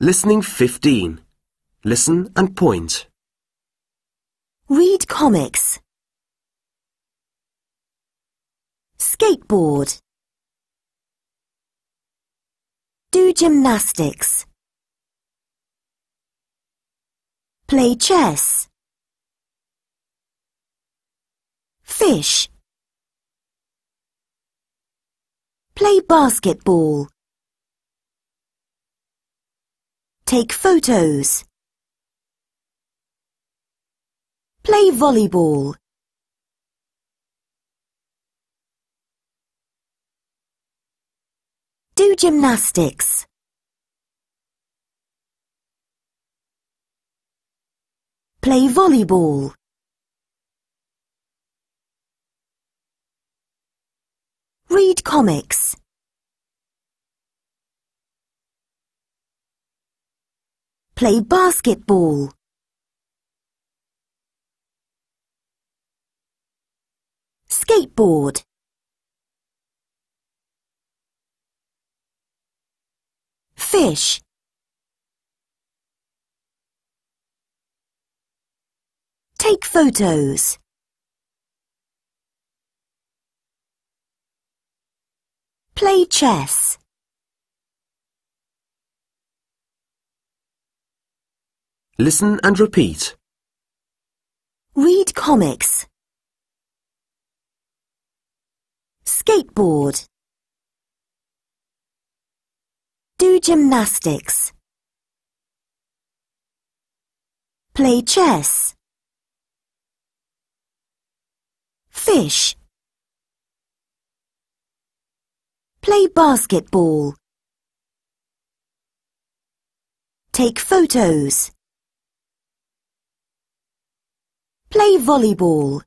Listening 15. Listen and point. Read comics. Skateboard. Do gymnastics. Play chess. Fish. Play basketball. Take photos. Play volleyball. Do gymnastics. Play volleyball. Read comics. Play basketball. Skateboard. Fish. Take photos. Play chess. Listen and repeat. Read comics. Skateboard. Do gymnastics. Play chess. Fish. Play basketball. Take photos. Play volleyball.